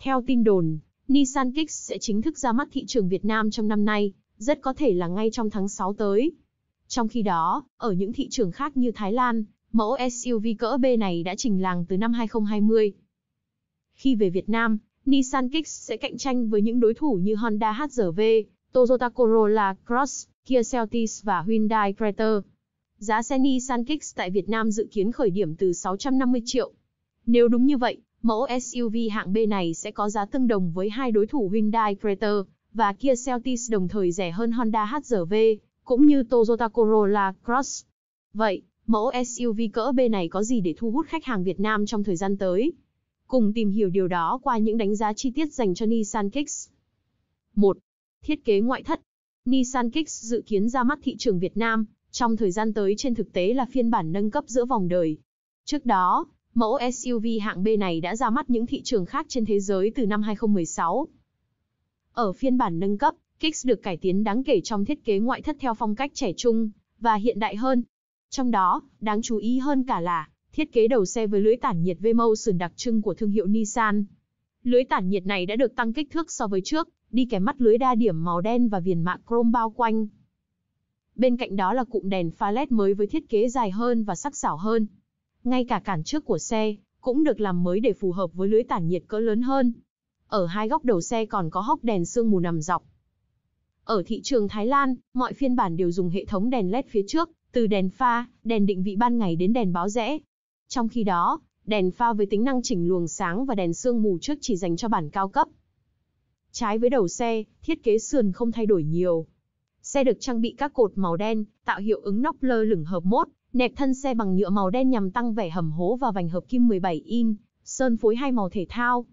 Theo tin đồn, Nissan Kicks sẽ chính thức ra mắt thị trường Việt Nam trong năm nay, rất có thể là ngay trong tháng 6 tới. Trong khi đó, ở những thị trường khác như Thái Lan, mẫu SUV cỡ B này đã trình làng từ năm 2020. Khi về Việt Nam, Nissan Kicks sẽ cạnh tranh với những đối thủ như Honda HRV, Toyota Corolla Cross Kia Celtis và Hyundai Creta. Giá xe Nissan Kicks tại Việt Nam dự kiến khởi điểm từ 650 triệu. Nếu đúng như vậy, mẫu SUV hạng B này sẽ có giá tương đồng với hai đối thủ Hyundai Creta và Kia Celtis đồng thời rẻ hơn Honda HR-V cũng như Toyota Corolla Cross. Vậy, mẫu SUV cỡ B này có gì để thu hút khách hàng Việt Nam trong thời gian tới? Cùng tìm hiểu điều đó qua những đánh giá chi tiết dành cho Nissan Kicks. 1. Thiết kế ngoại thất Nissan Kicks dự kiến ra mắt thị trường Việt Nam, trong thời gian tới trên thực tế là phiên bản nâng cấp giữa vòng đời. Trước đó, mẫu SUV hạng B này đã ra mắt những thị trường khác trên thế giới từ năm 2016. Ở phiên bản nâng cấp, Kicks được cải tiến đáng kể trong thiết kế ngoại thất theo phong cách trẻ trung và hiện đại hơn. Trong đó, đáng chú ý hơn cả là thiết kế đầu xe với lưỡi tản nhiệt V-Motion đặc trưng của thương hiệu Nissan. Lưới tản nhiệt này đã được tăng kích thước so với trước, đi kèm mắt lưới đa điểm màu đen và viền mạ chrome bao quanh. Bên cạnh đó là cụm đèn pha LED mới với thiết kế dài hơn và sắc sảo hơn. Ngay cả cản trước của xe cũng được làm mới để phù hợp với lưới tản nhiệt cỡ lớn hơn. Ở hai góc đầu xe còn có hốc đèn sương mù nằm dọc. Ở thị trường Thái Lan, mọi phiên bản đều dùng hệ thống đèn LED phía trước, từ đèn pha, đèn định vị ban ngày đến đèn báo rẽ. Trong khi đó, đèn pha với tính năng chỉnh luồng sáng và đèn sương mù trước chỉ dành cho bản cao cấp. Trái với đầu xe, thiết kế sườn không thay đổi nhiều. Xe được trang bị các cột màu đen, tạo hiệu ứng nóc lơ lửng hợp mốt, nẹp thân xe bằng nhựa màu đen nhằm tăng vẻ hầm hố và vành hợp kim 17 in, sơn phối hai màu thể thao.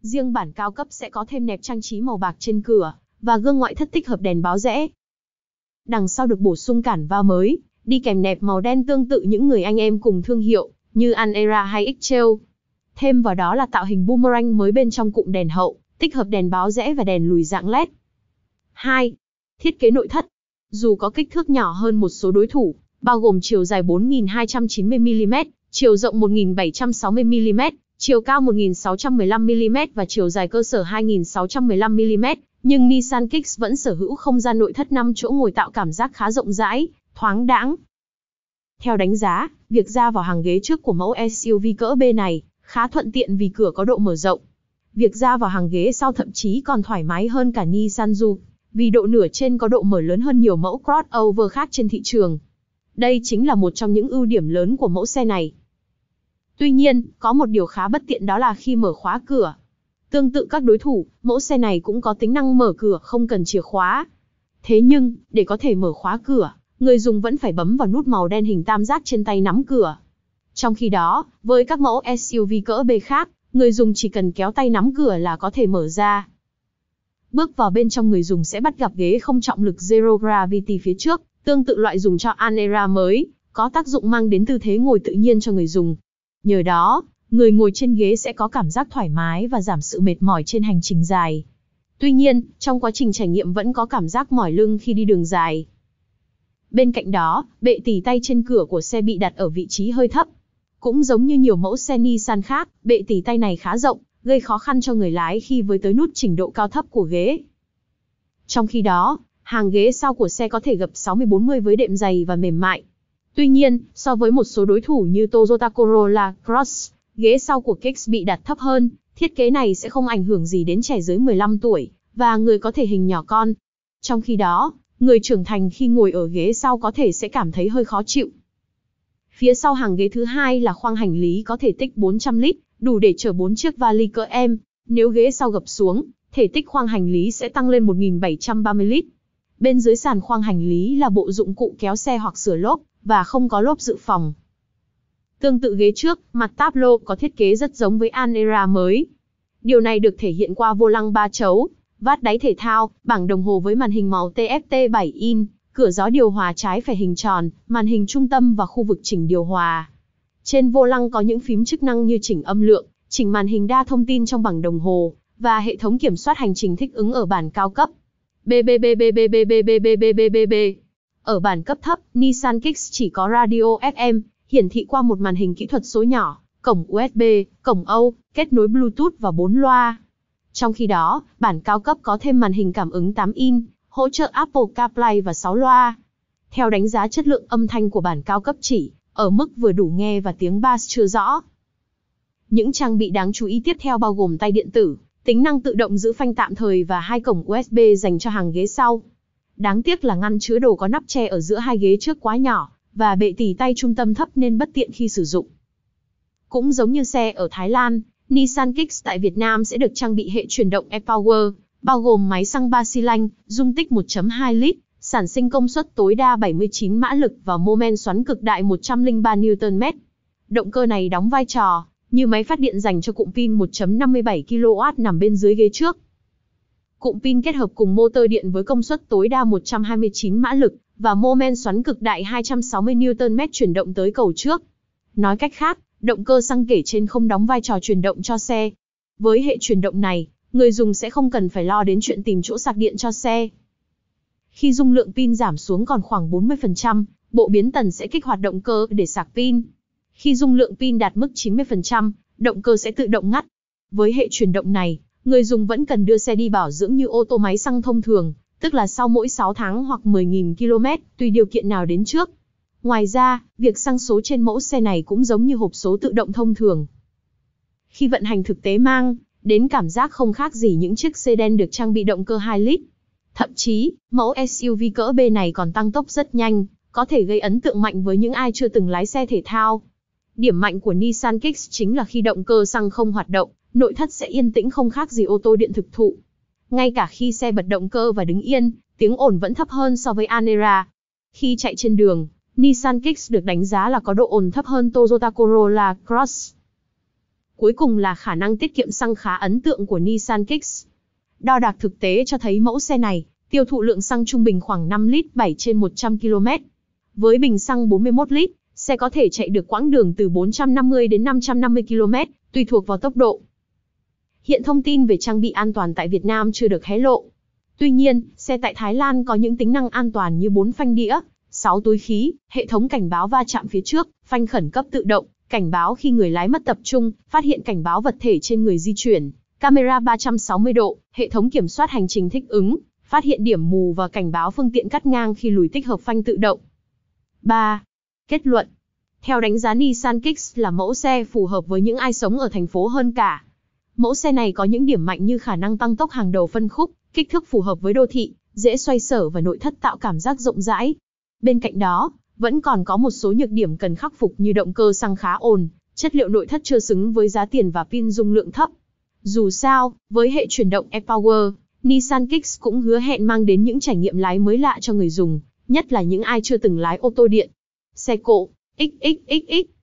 Riêng bản cao cấp sẽ có thêm nẹp trang trí màu bạc trên cửa và gương ngoại thất tích hợp đèn báo rẽ. Đằng sau được bổ sung cản va mới, đi kèm nẹp màu đen tương tự những người anh em cùng thương hiệu như Anera hay Excel. Thêm vào đó là tạo hình boomerang mới bên trong cụm đèn hậu, tích hợp đèn báo rẽ và đèn lùi dạng LED. 2. Thiết kế nội thất. Dù có kích thước nhỏ hơn một số đối thủ, bao gồm chiều dài 4.290mm, chiều rộng 1.760mm, chiều cao 1.615mm và chiều dài cơ sở 2.615mm, nhưng Nissan Kicks vẫn sở hữu không gian nội thất 5 chỗ ngồi tạo cảm giác khá rộng rãi, thoáng đãng. Theo đánh giá, việc ra vào hàng ghế trước của mẫu SUV cỡ B này khá thuận tiện vì cửa có độ mở rộng. Việc ra vào hàng ghế sau thậm chí còn thoải mái hơn cả Nissan Juke, vì độ nửa trên có độ mở lớn hơn nhiều mẫu crossover khác trên thị trường. Đây chính là một trong những ưu điểm lớn của mẫu xe này. Tuy nhiên, có một điều khá bất tiện đó là khi mở khóa cửa. Tương tự các đối thủ, mẫu xe này cũng có tính năng mở cửa không cần chìa khóa. Thế nhưng, để có thể mở khóa cửa, người dùng vẫn phải bấm vào nút màu đen hình tam giác trên tay nắm cửa. Trong khi đó, với các mẫu SUV cỡ B khác, người dùng chỉ cần kéo tay nắm cửa là có thể mở ra. Bước vào bên trong người dùng sẽ bắt gặp ghế không trọng lực Zero Gravity phía trước, tương tự loại dùng cho Anera mới, có tác dụng mang đến tư thế ngồi tự nhiên cho người dùng. Nhờ đó, người ngồi trên ghế sẽ có cảm giác thoải mái và giảm sự mệt mỏi trên hành trình dài. Tuy nhiên, trong quá trình trải nghiệm vẫn có cảm giác mỏi lưng khi đi đường dài. Bên cạnh đó, bệ tỉ tay trên cửa của xe bị đặt ở vị trí hơi thấp. Cũng giống như nhiều mẫu xe Nissan khác, bệ tỉ tay này khá rộng, gây khó khăn cho người lái khi với tới nút trình độ cao thấp của ghế. Trong khi đó, hàng ghế sau của xe có thể gập 60-40 với đệm dày và mềm mại. Tuy nhiên, so với một số đối thủ như Toyota Corolla Cross, ghế sau của Kicks bị đặt thấp hơn, thiết kế này sẽ không ảnh hưởng gì đến trẻ dưới 15 tuổi và người có thể hình nhỏ con. Trong khi đó, người trưởng thành khi ngồi ở ghế sau có thể sẽ cảm thấy hơi khó chịu. Phía sau hàng ghế thứ hai là khoang hành lý có thể tích 400 lít, đủ để chở 4 chiếc vali cỡ em. Nếu ghế sau gập xuống, thể tích khoang hành lý sẽ tăng lên 1730 lít. Bên dưới sàn khoang hành lý là bộ dụng cụ kéo xe hoặc sửa lốp và không có lốp dự phòng. Tương tự ghế trước, mặt táp lô có thiết kế rất giống với Anera mới. Điều này được thể hiện qua vô lăng ba chấu, vát đáy thể thao, bảng đồng hồ với màn hình màu TFT 7 in, cửa gió điều hòa trái phải hình tròn, màn hình trung tâm và khu vực chỉnh điều hòa. Trên vô lăng có những phím chức năng như chỉnh âm lượng, chỉnh màn hình đa thông tin trong bảng đồng hồ và hệ thống kiểm soát hành trình thích ứng ở bản cao cấp. BBBBBBBBBBBBBBBB Ở bản cấp thấp, Nissan Kicks chỉ có radio FM, hiển thị qua một màn hình kỹ thuật số nhỏ, cổng USB, cổng Âu, kết nối Bluetooth và 4 loa. Trong khi đó, bản cao cấp có thêm màn hình cảm ứng 8 in, hỗ trợ Apple CarPlay và 6 loa. Theo đánh giá chất lượng âm thanh của bản cao cấp chỉ, ở mức vừa đủ nghe và tiếng bass chưa rõ. Những trang bị đáng chú ý tiếp theo bao gồm tay điện tử, tính năng tự động giữ phanh tạm thời và hai cổng USB dành cho hàng ghế sau. Đáng tiếc là ngăn chứa đồ có nắp che ở giữa hai ghế trước quá nhỏ và bệ tỉ tay trung tâm thấp nên bất tiện khi sử dụng. Cũng giống như xe ở Thái Lan, Nissan Kicks tại Việt Nam sẽ được trang bị hệ chuyển động e-Power, bao gồm máy xăng 3 xi lanh, dung tích 1.2 lít, sản sinh công suất tối đa 79 mã lực và mô men xoắn cực đại 103 Nm. Động cơ này đóng vai trò như máy phát điện dành cho cụm pin 1.57 kW nằm bên dưới ghế trước. Cụm pin kết hợp cùng motor điện với công suất tối đa 129 mã lực và mô men xoắn cực đại 260 Nm chuyển động tới cầu trước. Nói cách khác, Động cơ xăng kể trên không đóng vai trò truyền động cho xe. Với hệ truyền động này, người dùng sẽ không cần phải lo đến chuyện tìm chỗ sạc điện cho xe. Khi dung lượng pin giảm xuống còn khoảng 40%, bộ biến tần sẽ kích hoạt động cơ để sạc pin. Khi dung lượng pin đạt mức 90%, động cơ sẽ tự động ngắt. Với hệ truyền động này, người dùng vẫn cần đưa xe đi bảo dưỡng như ô tô máy xăng thông thường, tức là sau mỗi 6 tháng hoặc 10.000 km, tùy điều kiện nào đến trước. Ngoài ra, việc sang số trên mẫu xe này cũng giống như hộp số tự động thông thường. Khi vận hành thực tế mang, đến cảm giác không khác gì những chiếc xe sedan được trang bị động cơ 2 lít. Thậm chí, mẫu SUV cỡ B này còn tăng tốc rất nhanh, có thể gây ấn tượng mạnh với những ai chưa từng lái xe thể thao. Điểm mạnh của Nissan Kicks chính là khi động cơ xăng không hoạt động, nội thất sẽ yên tĩnh không khác gì ô tô điện thực thụ. Ngay cả khi xe bật động cơ và đứng yên, tiếng ồn vẫn thấp hơn so với Anera. Khi chạy trên đường, Nissan Kicks được đánh giá là có độ ồn thấp hơn Toyota Corolla Cross. Cuối cùng là khả năng tiết kiệm xăng khá ấn tượng của Nissan Kicks. Đo đạc thực tế cho thấy mẫu xe này tiêu thụ lượng xăng trung bình khoảng 5 lít 7 trên 100 km. Với bình xăng 41 lít, xe có thể chạy được quãng đường từ 450 đến 550 km, tùy thuộc vào tốc độ. Hiện thông tin về trang bị an toàn tại Việt Nam chưa được hé lộ. Tuy nhiên, xe tại Thái Lan có những tính năng an toàn như bốn phanh đĩa, 6 túi khí, hệ thống cảnh báo va chạm phía trước, phanh khẩn cấp tự động, cảnh báo khi người lái mất tập trung, phát hiện cảnh báo vật thể trên người di chuyển, camera 360 độ, hệ thống kiểm soát hành trình thích ứng, phát hiện điểm mù và cảnh báo phương tiện cắt ngang khi lùi tích hợp phanh tự động. 3. Kết luận Theo đánh giá Nissan Kicks là mẫu xe phù hợp với những ai sống ở thành phố hơn cả. Mẫu xe này có những điểm mạnh như khả năng tăng tốc hàng đầu phân khúc, kích thước phù hợp với đô thị, dễ xoay sở và nội thất tạo cảm giác rộng rãi, Bên cạnh đó, vẫn còn có một số nhược điểm cần khắc phục như động cơ xăng khá ồn, chất liệu nội thất chưa xứng với giá tiền và pin dung lượng thấp. Dù sao, với hệ chuyển động e-Power, Nissan Kicks cũng hứa hẹn mang đến những trải nghiệm lái mới lạ cho người dùng, nhất là những ai chưa từng lái ô tô điện. Xe cộ, XXXX